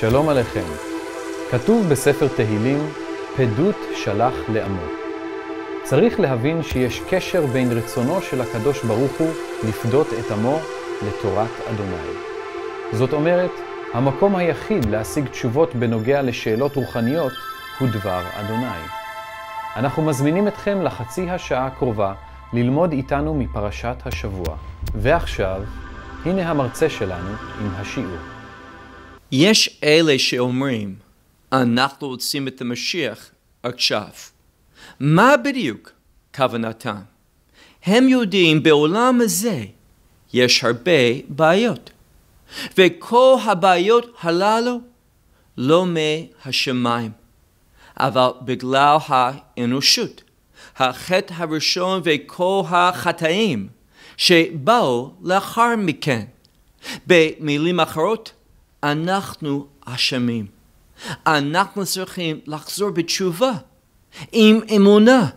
שלום עליכם. כתוב בספר תהילים, פדות שלח לעמו. צריך להבין שיש קשר בין רצונו של הקדוש ברוך הוא לפדות את עמו לתורת אדוני. זאת אומרת, המקום היחיד להשיג תשובות בנוגע לשאלות רוחניות הוא דבר אדוני. אנחנו מזמינים אתכם לחצי השעה הקרובה ללמוד איתנו מפרשת השבוע. ועכשיו, הנה המרצה שלנו עם השיעור. יש אלה שאומרים, אנחנו רוצים את המשיח עכשיו. מה בדיוק כוונתם? הם יודעים בעולם הזה יש הרבה בעיות. וכל הבעיות הללו לא מהשמיים, אבל בגלל האנושות, החטא הראשון וכל החטאים שבאו לאחר מכן. במילים אחרות, אנחנו אשמים. אנחנו צריכים לחזור בתשובה, עם אמונה,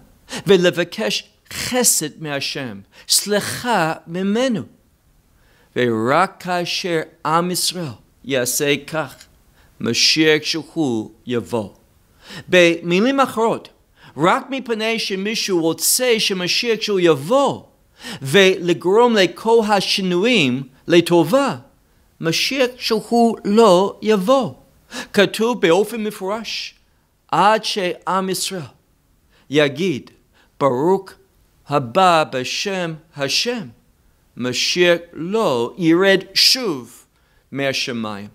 ולבקש חסד מהשם, סליחה ממנו. ורק כאשר עם ישראל יעשה כך, משיח שהוא יבוא. במילים אחרות, רק מפני שמישהו רוצה שמשיח שהוא יבוא, ולגרום לכל השינויים לטובה. משיח שהוא לא יבוא. כתוב באופן מפורש, עד שעם ישראל יגיד, ברוך הבא בשם השם, משיח לא ירד שוב מהשמיים.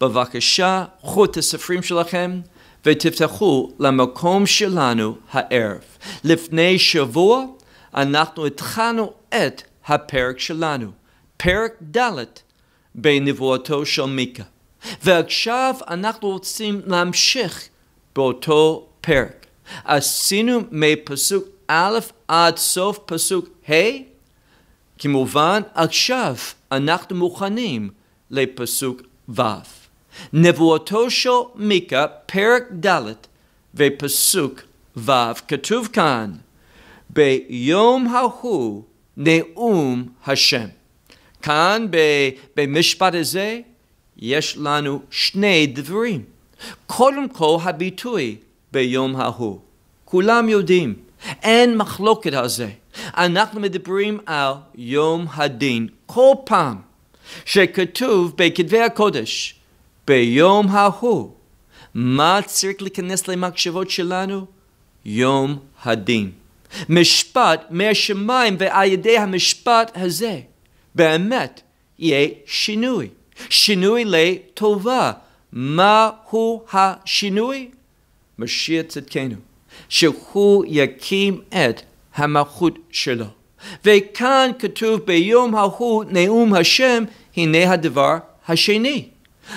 בבקשה, קחו את הספרים שלכם ותפתחו למקום שלנו הערב. לפני שבוע אנחנו התחלנו את הפרק שלנו, פרק ד' בנבואתו של מיקה. ועכשיו אנחנו רוצים להמשיך באותו פרק. עשינו מפסוק א' עד סוף פסוק ה', כמובן עכשיו אנחנו מוכנים לפסוק ו'. נבואתו של מיקה, פרק ד' ופסוק ו', כתוב כאן, ביום ההוא נאום השם. כאן במשפט הזה יש לנו שני דברים. קודם כל הביטוי ביום ההוא. כולם יודעים, אין מחלוקת על זה. אנחנו מדברים על יום הדין. כל פעם שכתוב בכתבי הקודש, ביום ההוא, מה צריך להיכנס למחשבות שלנו? יום הדין. משפט מהשמיים ועל ידי המשפט הזה. באמת יהיה שינוי. שינוי לטובה. מהו השינוי? משיע צדקנו, שהוא יקים את המלכות שלו. וכאן כתוב ביום ההוא נאום השם, הנה הדבר השני.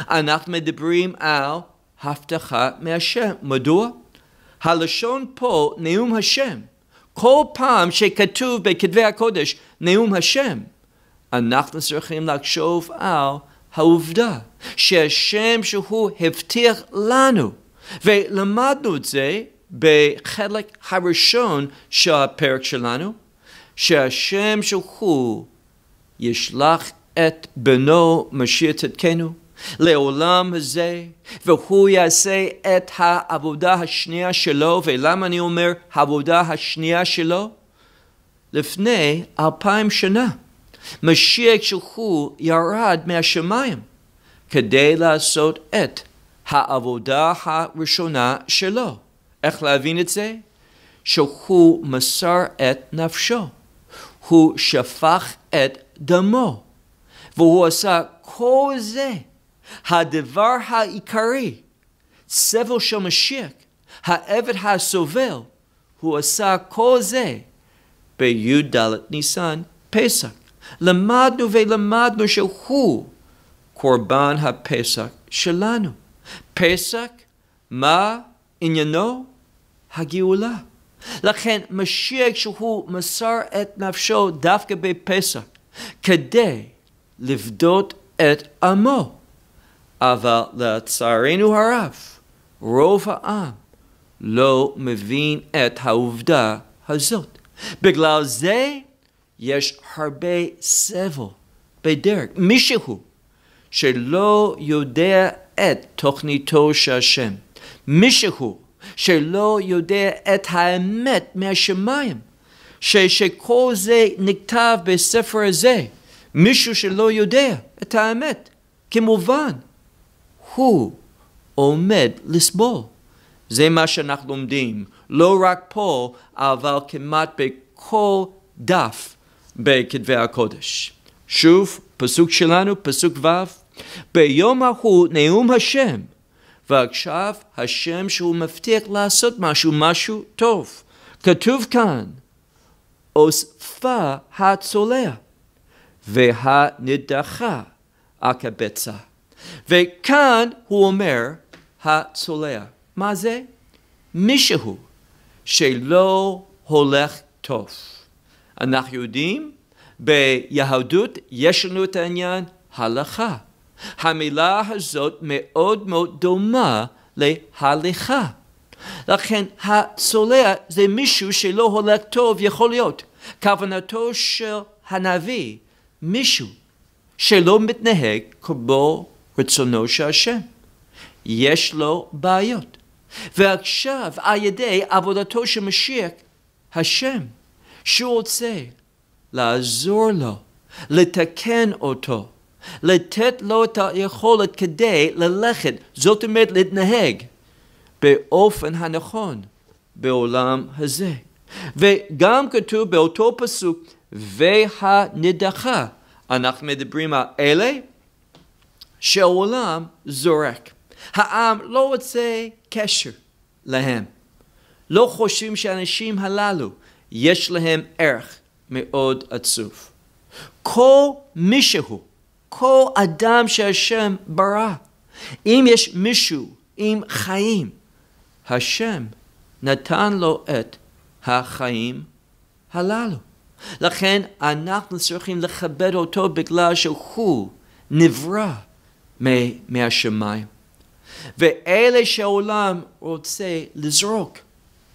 אנחנו מדברים על הבטחה מהשם. מדוע? הלשון פה נאום השם. כל פעם שכתוב בכתבי הקודש נאום השם, אנחנו צריכים לחשוב על העובדה שהשם שהוא הבטיח לנו, ולמדנו את זה בחלק הראשון של הפרק שלנו, שהשם שהוא ישלח את בנו משיח צדקנו לעולם הזה, והוא יעשה את העבודה השנייה שלו, ולמה אני אומר העבודה השנייה שלו? לפני אלפיים שנה. משיח שלחו ירד מהשמיים כדי לעשות את העבודה הראשונה שלו. איך להבין את זה? שהוא מסר את נפשו, הוא שפך את דמו, והוא עשה כל זה, הדבר העיקרי, סבל של משיח, העבד הסובל, הוא עשה כל זה בי"ד ניסן פסח. למדנו ולמדנו שהוא קורבן הפסח שלנו. פסח, מה עניינו? הגאולה. לכן משיח שהוא מסר את נפשו דווקא בפסח כדי לבדות את עמו. אבל לצערנו הרב, רוב העם לא מבין את העובדה הזאת. בגלל זה יש הרבה סבל בדרך. מישהו שלא יודע את תוכניתו של השם. מישהו שלא יודע את האמת מהשמיים, ש, שכל זה נכתב בספר הזה, מישהו שלא יודע את האמת, כמובן, הוא עומד לסבול. זה מה שאנחנו לומדים, לא רק פה, אבל כמעט בכל דף בכתבי הקודש. שוב, פסוק שלנו, פסוק ו', ביום ההוא נאום השם, ועכשיו השם שהוא מבטיח לעשות משהו, משהו טוב. כתוב כאן, אוספה הצולע והנדחה הקבצה. וכאן הוא אומר הצולע. מה זה? מישהו שלא הולך טוב. אנחנו יודעים, ביהדות יש לנו את העניין הלכה. המילה הזאת מאוד מאוד דומה להליכה. לכן הצולע זה מישהו שלא הולך טוב, יכול להיות. כוונתו של הנביא, מישהו שלא מתנהג כמו רצונו של השם. יש לו בעיות. ועכשיו, על ידי עבודתו של משיח, השם שהוא רוצה לעזור לו, לתקן אותו, לתת לו את היכולת כדי ללכת, זאת אומרת להתנהג באופן הנכון בעולם הזה. וגם כתוב באותו פסוק, והנדחה. אנחנו מדברים על אלה שהעולם זורק. העם לא רוצה קשר להם. לא חושבים שהאנשים הללו יש להם ערך מאוד עצוב. כל מישהו, כל אדם שהשם ברא, אם יש מישהו עם חיים, השם נתן לו את החיים הללו. לכן אנחנו צריכים לכבד אותו בגלל שהוא נברא מהשמיים. ואלה שהעולם רוצה לזרוק,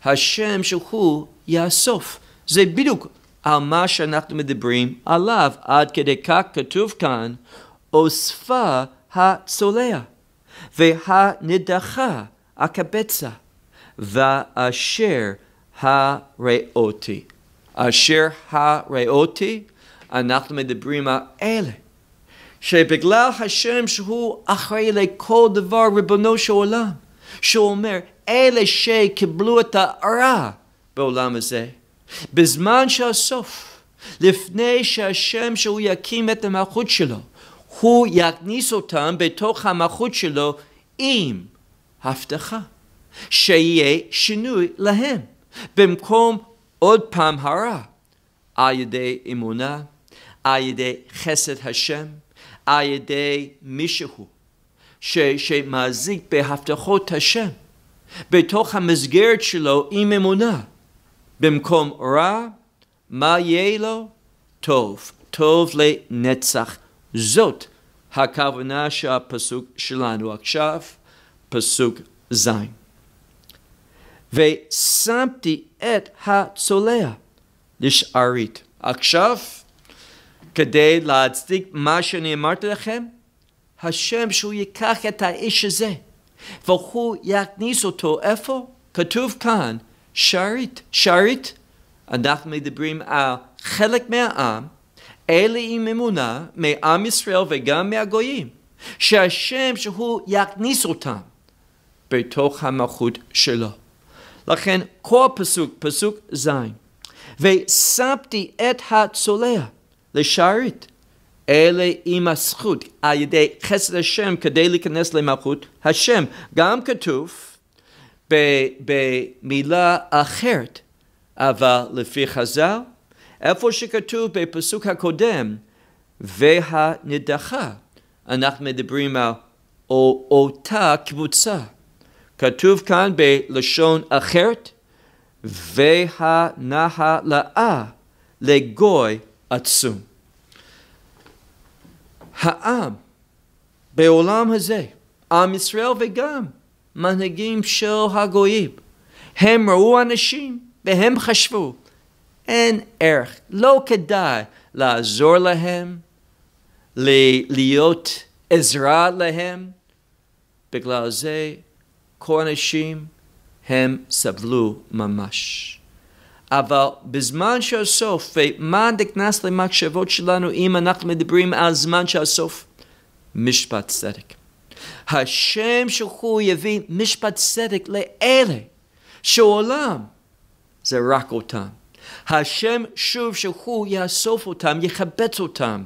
השם שהוא יאסוף. זה בדיוק על מה שאנחנו מדברים עליו, עד כדי כך כתוב כאן, אוספה הצולע והנדחה הקבצה ואשר הראותי. אשר הראותי, אנחנו מדברים על אלה שבגלל השם שהוא אחראי לכל דבר ריבונו של עולם, שהוא אומר אלה שקיבלו את הרע בעולם הזה, בזמן שהסוף, לפני שהשם שהוא יקים את המלכות שלו, הוא יכניס אותם בתוך המלכות שלו עם הבטחה שיהיה שינוי להם, במקום עוד פעם הרע, על ידי אמונה, על ידי חסד השם, על ידי מישהו ש- שמזיק בהבטחות השם. בתוך המסגרת שלו עם אמונה. במקום רע, מה יהיה לו? טוב, טוב לנצח. זאת הכוונה של הפסוק שלנו עכשיו, פסוק ז'. ושמתי את הצולע לשארית. עכשיו, כדי להצדיק מה שאני אמרתי לכם, השם שהוא ייקח את האיש הזה. והוא יכניס אותו איפה? כתוב כאן, שרית. שרית, אנחנו מדברים על חלק מהעם, אלה עם אמונה, מעם ישראל וגם מהגויים, שהשם שהוא יכניס אותם בתוך המלכות שלו. לכן כל פסוק, פסוק ז', ושמתי את הצולע לשרית, אלה עם הזכות על ידי חסד השם כדי להיכנס למלכות השם. גם כתוב במילה אחרת, אבל לפי חז"ל, איפה שכתוב בפסוק הקודם, והנדחה, אנחנו מדברים על או, אותה קבוצה. כתוב כאן בלשון אחרת, והנהלאה לגוי עצום. העם בעולם הזה, עם ישראל וגם מנהיגים של הגויים, הם ראו אנשים והם חשבו, אין ערך, לא כדאי לעזור להם, להיות עזרה להם, בגלל זה כל האנשים הם סבלו ממש. אבל בזמן שהסוף, ומה נכנס למחשבות שלנו אם אנחנו מדברים על זמן שהסוף? משפט צדק. השם שהוא יביא משפט צדק לאלה שעולם זה רק אותם. השם שוב שהוא יאסוף אותם, יכבץ אותם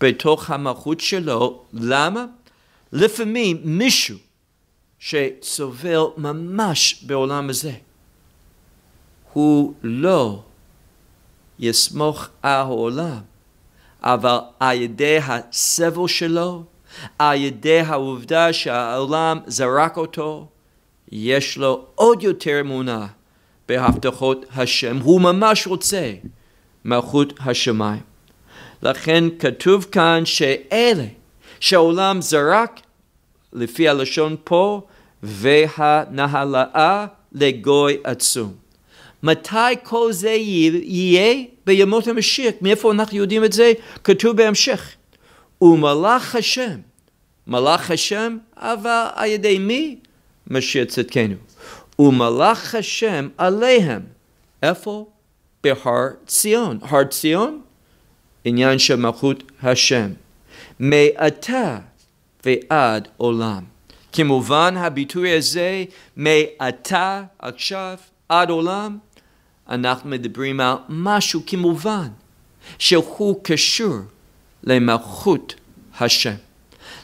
בתוך המלכות שלו. למה? לפעמים מישהו שסובל ממש בעולם הזה. הוא לא יסמוך על העולם, אבל על ידי הסבל שלו, על ידי העובדה שהעולם זרק אותו, יש לו עוד יותר אמונה בהבטחות השם. הוא ממש רוצה מלכות השמיים. לכן כתוב כאן שאלה שהעולם זרק, לפי הלשון פה, והנהלאה לגוי עצום. מתי כל זה יהיה בימות המשיח? מאיפה אנחנו יודעים את זה? כתוב בהמשך. ומלאך השם, מלאך השם, אבל על ידי מי? משיח צדקנו. ומלאך השם עליהם. איפה? בהר ציון. הר ציון? עניין של מלכות השם. מעתה ועד עולם. כמובן הביטוי הזה מעתה עכשיו עד עולם אנחנו מדברים על משהו כמובן, שהוא קשור למלכות השם.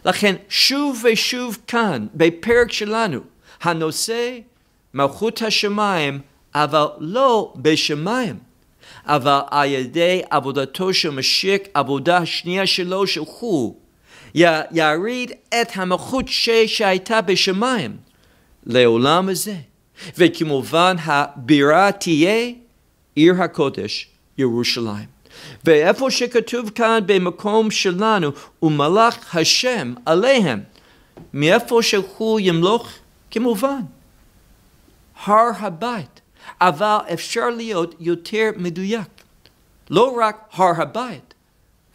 לכן שוב ושוב כאן, בפרק שלנו, הנושא מלכות השמיים, אבל לא בשמיים, אבל על ידי עבודתו של משיק עבודה שנייה שלו, שהוא יריד את המלכות שהייתה בשמיים לעולם הזה. וכמובן הבירה תהיה עיר הקודש, ירושלים. ואיפה שכתוב כאן במקום שלנו, ומלך השם עליהם, מאיפה שהוא ימלוך? כמובן, הר הבית. אבל אפשר להיות יותר מדויק. לא רק הר הבית,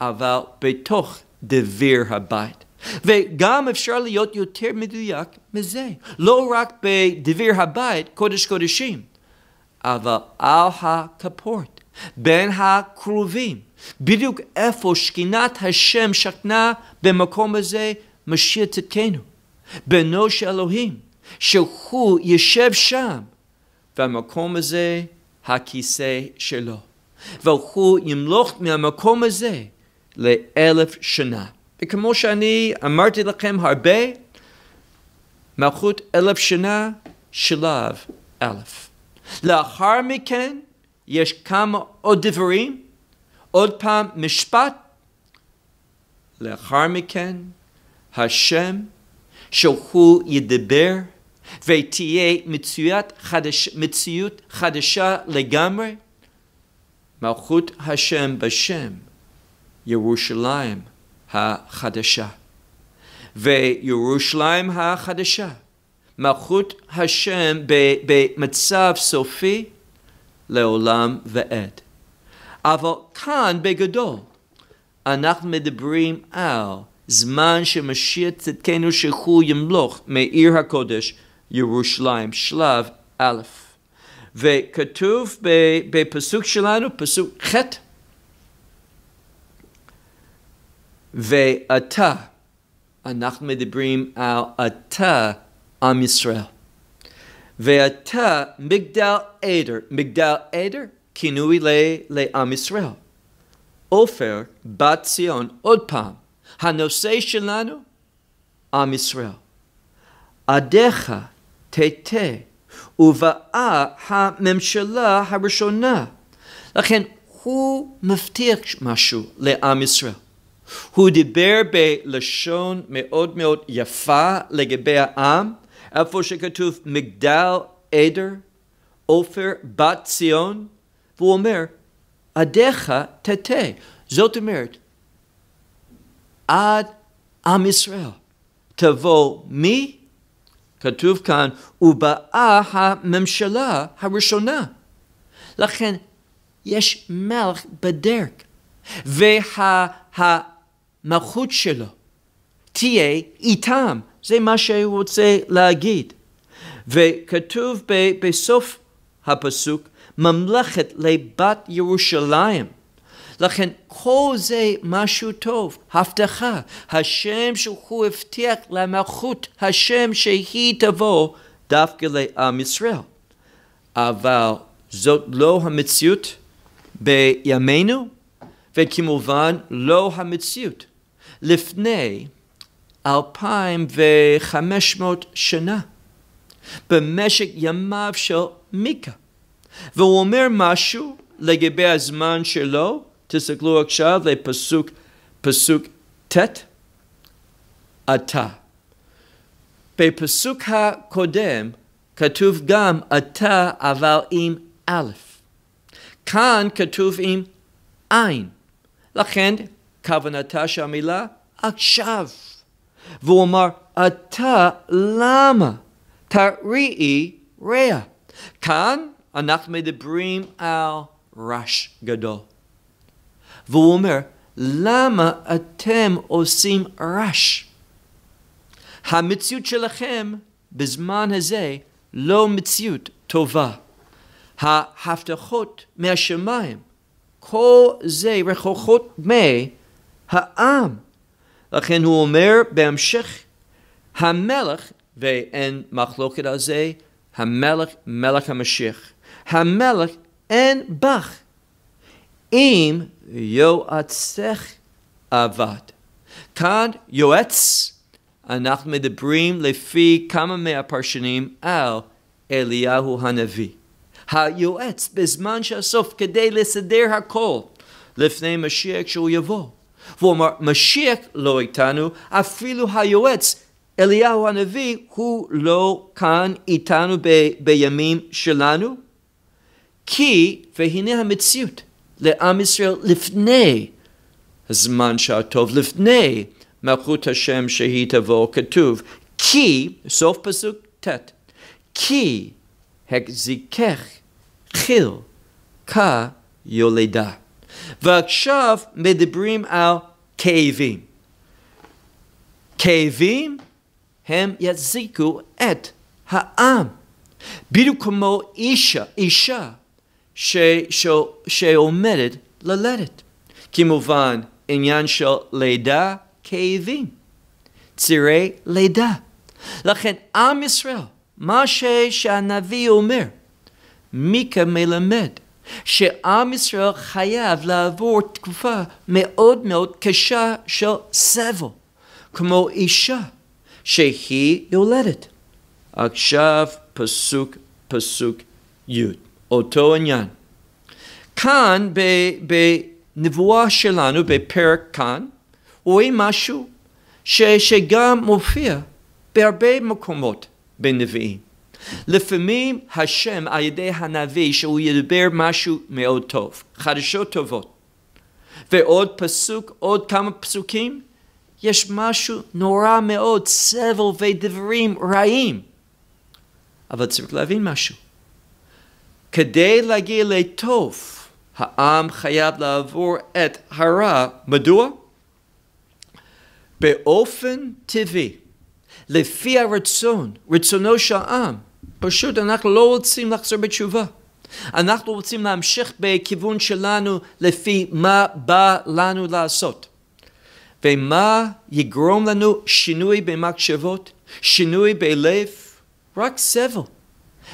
אבל בתוך דביר הבית. וגם אפשר להיות יותר מדויק מזה. לא רק בדביר הבית, קודש קודשים, אבל על הכפורט, בין הכרובים. בדיוק איפה שכינת השם שכנה במקום הזה משאיר צדקנו, בנו של אלוהים, שהוא יושב שם, והמקום הזה הכיסא שלו, והוא ימלוך מהמקום הזה לאלף שנה. וכמו שאני אמרתי לכם הרבה, מלכות אלף שנה, שלב א'. לאחר מכן יש כמה עוד דברים, עוד פעם משפט. לאחר מכן השם שהוא ידבר ותהיה מציאות, חדש, מציאות חדשה לגמרי. מלכות השם בשם, ירושלים, החדשה. וירושלים החדשה, מלכות השם במצב סופי לעולם ועד. אבל כאן בגדול אנחנו מדברים על זמן שמשיח צדקנו שחור ימלוך מעיר הקודש ירושלים, שלב א', וכתוב בפסוק שלנו, פסוק ח' ואתה, אנחנו מדברים על אתה עם ישראל. ואתה מגדל עדר, מגדל עדר, כינוי ל, לעם ישראל. עופר בת ציון, עוד פעם, הנושא שלנו, עם ישראל. עדיך תתה ובאה הממשלה הראשונה. לכן הוא מבטיח משהו לעם ישראל. הוא דיבר בלשון מאוד מאוד יפה לגבי העם, איפה שכתוב מגדל עדר, עופר בת ציון, והוא אומר, עדיך תתה. זאת אומרת, עד עם ישראל תבוא מי? כתוב כאן, ובאה הממשלה הראשונה. לכן, יש מלך בדרך. והעם המלכות שלו תהיה איתם. זה מה שהוא רוצה להגיד. וכתוב ב- בסוף הפסוק, ממלכת לבת ירושלים. לכן כל זה משהו טוב, הבטחה, השם שהוא הבטיח למלכות השם שהיא תבוא דווקא לעם ישראל. אבל זאת לא המציאות בימינו, וכמובן לא המציאות לפני אלפיים וחמש מאות שנה, במשך ימיו של מיקה. והוא אומר משהו לגבי הזמן שלו, תסתכלו עכשיו לפסוק פסוק ט', אתה. בפסוק הקודם כתוב גם אתה אבל עם א', כאן כתוב עם עין, לכן כוונתה של המילה? עכשיו. והוא אמר, אתה למה תראי רע. כאן אנחנו מדברים על רעש גדול. והוא אומר, למה אתם עושים רעש? המציאות שלכם בזמן הזה לא מציאות טובה. ההבטחות מהשמיים, כל זה רחוקות מה... העם. לכן הוא אומר בהמשך, המלך, ואין מחלוקת על זה, המלך מלך המשיח. המלך אין בך אם יועצך עבד. כאן יועץ, אנחנו מדברים לפי כמה מהפרשנים על אליהו הנביא. היועץ בזמן שהסוף כדי לסדר הכל לפני משיח כשהוא יבוא. והוא אמר, משיח לא איתנו, אפילו היועץ אליהו הנביא הוא לא כאן איתנו ב, בימים שלנו, כי, והנה המציאות, לעם ישראל לפני הזמן שהטוב, לפני מלכות השם שהיא תבוא, כתוב, כי, סוף פסוק ט', כי הגזיקך חיל כיולדה. ועכשיו מדברים על כאבים. כאבים הם יזיקו את העם. בדיוק כמו אישה, אישה ש, ש, שעומדת ללדת. כמובן, עניין של לידה, כאבים, צירי לידה. לכן עם ישראל, מה שהנביא אומר, מיקה מלמד שעם ישראל חייב לעבור תקופה מאוד מאוד קשה של סבל, כמו אישה שהיא יולדת. עכשיו פסוק, פסוק י', אותו עניין. כאן בנבואה שלנו, בפרק כאן, רואים משהו ש, שגם מופיע בהרבה מקומות בנביאים. לפעמים השם על ידי הנביא שהוא ידבר משהו מאוד טוב, חדשות טובות. ועוד פסוק, עוד כמה פסוקים, יש משהו נורא מאוד, סבל ודברים רעים. אבל צריך להבין משהו. כדי להגיע לטוב, העם חייב לעבור את הרע. מדוע? באופן טבעי, לפי הרצון, רצונו של העם, פשוט אנחנו לא רוצים לחזור בתשובה. אנחנו רוצים להמשיך בכיוון שלנו לפי מה בא לנו לעשות. ומה יגרום לנו שינוי במחשבות, שינוי בלב? רק סבל.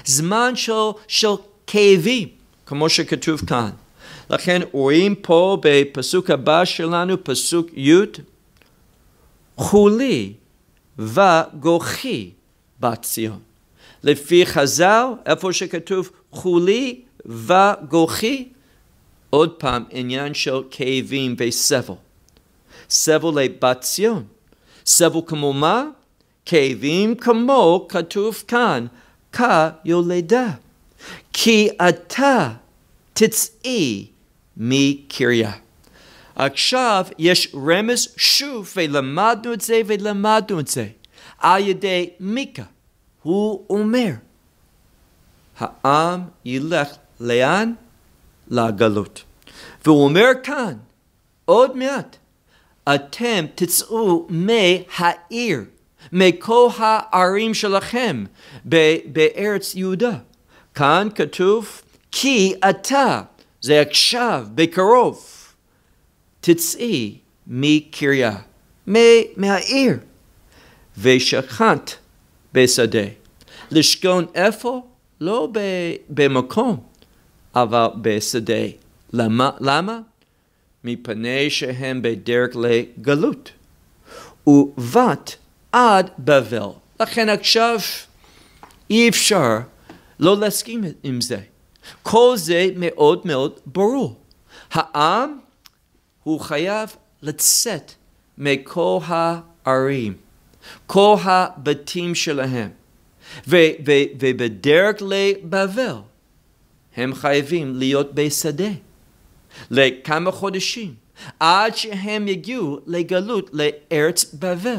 זמן של, של כאבים, כמו שכתוב כאן. לכן רואים פה בפסוק הבא שלנו, פסוק י', חולי וגוחי בת ציון. לפי חז"ל, איפה שכתוב חולי וגוחי, עוד פעם עניין של כאבים וסבל. סבל לבת ציון. סבל כמו מה? כאבים כמו כתוב כאן, כיולדה. כי אתה תצאי מקריה. עכשיו יש רמז שוב, ולמדנו את זה ולמדנו את זה, על ידי מיקה. הוא אומר, העם ילך לאן? לעגלות. והוא אומר כאן, עוד מעט, אתם תצאו מהעיר, מכל הערים שלכם בארץ יהודה. כאן כתוב, כי אתה, זה עכשיו, בקרוב, תצאי מקריה, מהעיר, ושכנת בשדה. לשכון איפה? לא במקום, אבל בשדה. למה? למה? מפני שהם בדרך לגלות. ובת עד בבל. לכן עכשיו אי אפשר לא להסכים עם זה. כל זה מאוד מאוד ברור. העם הוא חייב לצאת מכל הערים. כל הבתים שלהם. ו- ו- ובדרך לבבל הם חייבים להיות בשדה לכמה חודשים, עד שהם יגיעו לגלות לארץ בבל.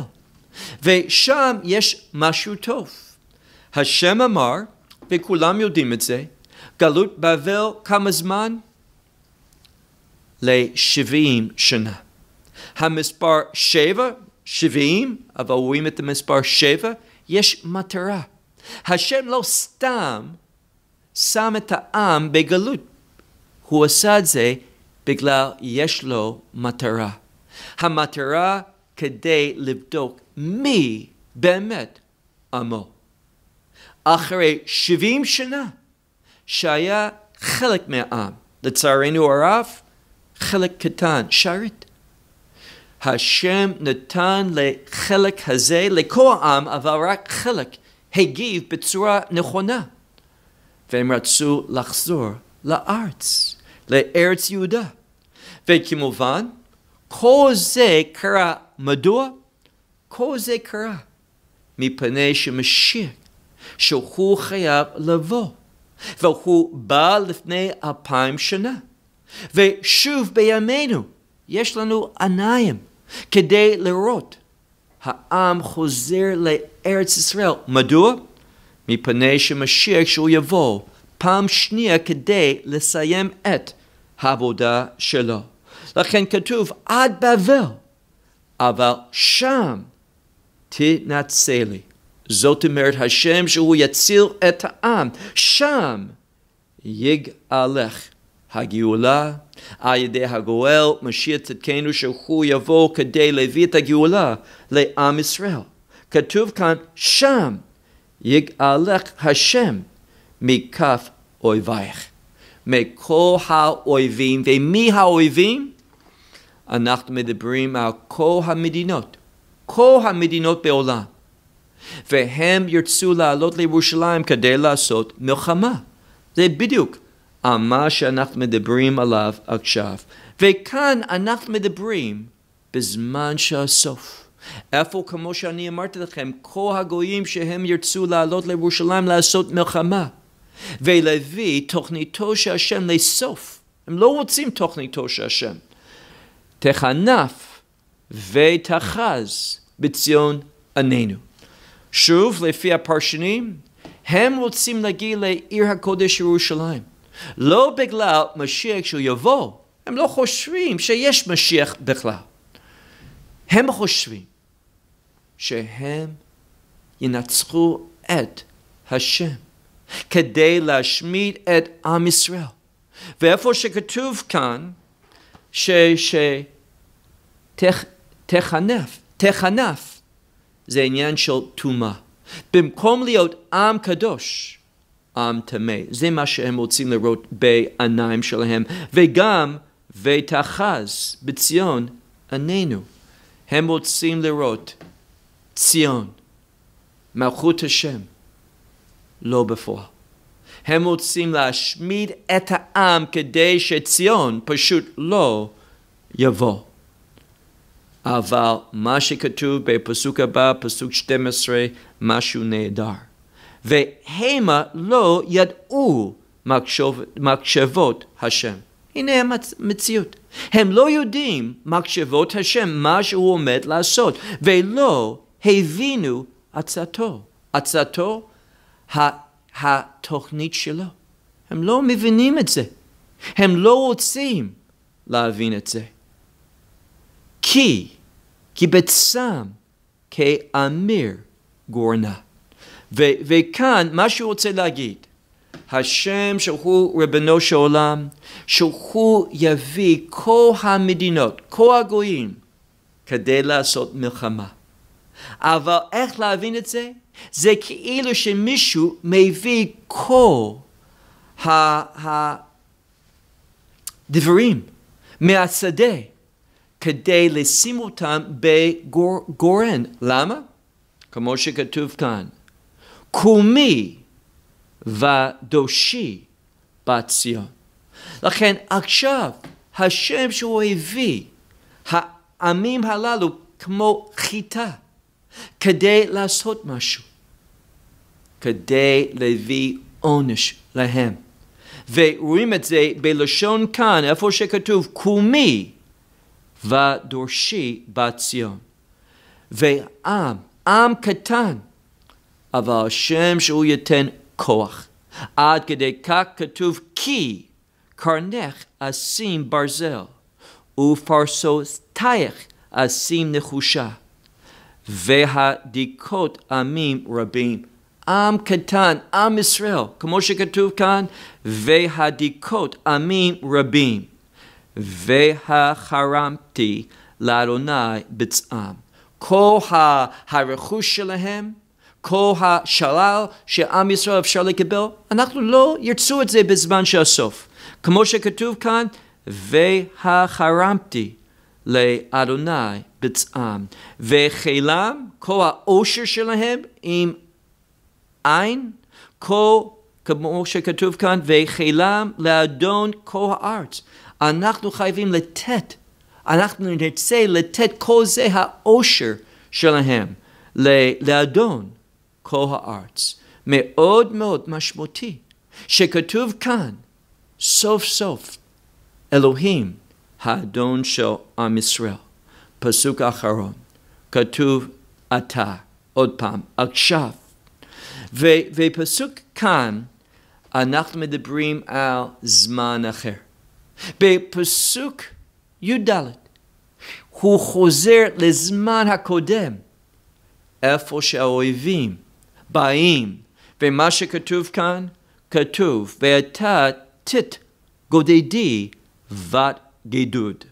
ושם יש משהו טוב. השם אמר, וכולם יודעים את זה, גלות בבל כמה זמן? ל-70 שנה. המספר שבע 70, אבל רואים את המספר 7, יש מטרה. השם לא סתם שם את העם בגלות. הוא עשה את זה בגלל יש לו מטרה. המטרה כדי לבדוק מי באמת עמו. אחרי 70 שנה שהיה חלק מהעם, לצערנו הרב, חלק קטן, שרת. השם נתן לחלק הזה, לכל העם, אבל רק חלק הגיב בצורה נכונה. והם רצו לחזור לארץ, לארץ יהודה. וכמובן, כל זה קרה. מדוע? כל זה קרה מפני שמשיח, שהוא חייב לבוא, והוא בא לפני אלפיים שנה. ושוב בימינו, יש לנו עיניים כדי לראות. העם חוזר לארץ ישראל. מדוע? מפני שמשיח, כשהוא יבוא, פעם שנייה כדי לסיים את העבודה שלו. לכן כתוב עד בבל, אבל שם תנצלי. זאת אומרת השם שהוא יציל את העם, שם יגאלך. הגאולה, על ידי הגואל, משיח צדקנו שהוא יבוא כדי להביא את הגאולה לעם ישראל. כתוב כאן, שם יגאלך השם מכף אויבייך, מכל האויבים, ומי האויבים? אנחנו מדברים על כל המדינות, כל המדינות בעולם, והם ירצו לעלות לירושלים כדי לעשות מלחמה. זה בדיוק על אה, מה שאנחנו מדברים עליו עכשיו. וכאן אנחנו מדברים בזמן שהסוף. איפה, כמו שאני אמרתי לכם, כל הגויים שהם ירצו לעלות לירושלים לעשות מלחמה. ולוי, תוכניתו של השם לסוף. הם לא רוצים תוכניתו של השם. תחנף ותחז בציון עננו. שוב, לפי הפרשנים, הם רוצים להגיע לעיר הקודש ירושלים. לא בגלל משיח שהוא יבוא, הם לא חושבים שיש משיח בכלל. הם חושבים שהם ינצחו את השם כדי להשמיד את עם ישראל. ואיפה שכתוב כאן שתחנף, תחנף זה עניין של טומאה. במקום להיות עם קדוש, עם טמא. זה מה שהם רוצים לראות בעיניים שלהם. וגם, ותחז בציון עינינו. הם רוצים לראות ציון, מלכות השם, לא בפועל. הם רוצים להשמיד את העם כדי שציון פשוט לא יבוא. אבל מה שכתוב בפסוק הבא, פסוק 12, משהו נהדר. והמה לא ידעו מחשוב, מחשבות השם. הנה המציאות. הם לא יודעים מחשבות השם, מה שהוא עומד לעשות, ולא הבינו עצתו. עצתו, התוכנית שלו. הם לא מבינים את זה. הם לא רוצים להבין את זה. כי, כי בצם, כאמיר גורנה. ו- וכאן מה שהוא רוצה להגיד, השם שהוא רבנו של עולם, שהוא יביא כל המדינות, כל הגויים, כדי לעשות מלחמה. אבל איך להבין את זה? זה כאילו שמישהו מביא כל הדברים מהשדה כדי לשים אותם בגורן. למה? כמו שכתוב כאן, קומי ודושי בת ציון. לכן עכשיו השם שהוא הביא, העמים הללו כמו חיטה, כדי לעשות משהו, כדי להביא עונש להם. ורואים את זה בלשון כאן, איפה שכתוב קומי ודורשי בת ציון. ועם, עם קטן, אבל השם שהוא ייתן כוח. עד כדי כך כתוב כי קרנך אשים ברזל ופרסותייך אשים נחושה והדיכות עמים רבים. עם קטן, עם ישראל, כמו שכתוב כאן, והדיכות עמים רבים. והחרמתי לאדוני בצעם. כל הרכוש שלהם כל השלל שעם ישראל אפשר לקבל, אנחנו לא ירצו את זה בזמן של הסוף. כמו שכתוב כאן, והחרמתי לאדוני בצעם, וחילם, כל העושר שלהם עם עין, כל, כמו שכתוב כאן, וחילם לאדון כל הארץ. אנחנו חייבים לתת, אנחנו נרצה לתת כל זה העושר שלהם לאדון. כל הארץ. מאוד מאוד משמעותי, שכתוב כאן, סוף סוף, אלוהים, האדון של עם ישראל. פסוק אחרון, כתוב אתה, עוד פעם, עכשיו. ו, ופסוק כאן, אנחנו מדברים על זמן אחר. בפסוק י"ד, הוא חוזר לזמן הקודם, איפה שהאויבים באים. ומה שכתוב כאן, כתוב, ואתה תת גודדי בת גדוד.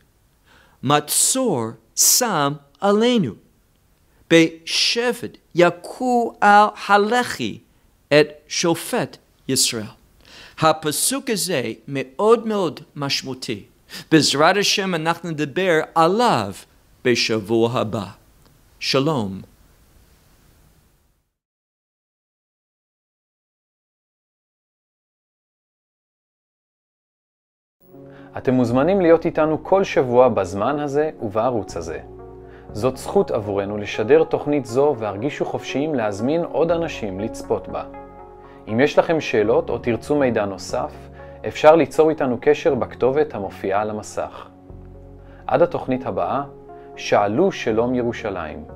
מצור שם עלינו. בשבט יכו על הלחי את שופט ישראל. הפסוק הזה מאוד מאוד משמעותי. בעזרת השם אנחנו נדבר עליו בשבוע הבא. שלום. אתם מוזמנים להיות איתנו כל שבוע בזמן הזה ובערוץ הזה. זאת זכות עבורנו לשדר תוכנית זו והרגישו חופשיים להזמין עוד אנשים לצפות בה. אם יש לכם שאלות או תרצו מידע נוסף, אפשר ליצור איתנו קשר בכתובת המופיעה על המסך. עד התוכנית הבאה, שאלו שלום ירושלים.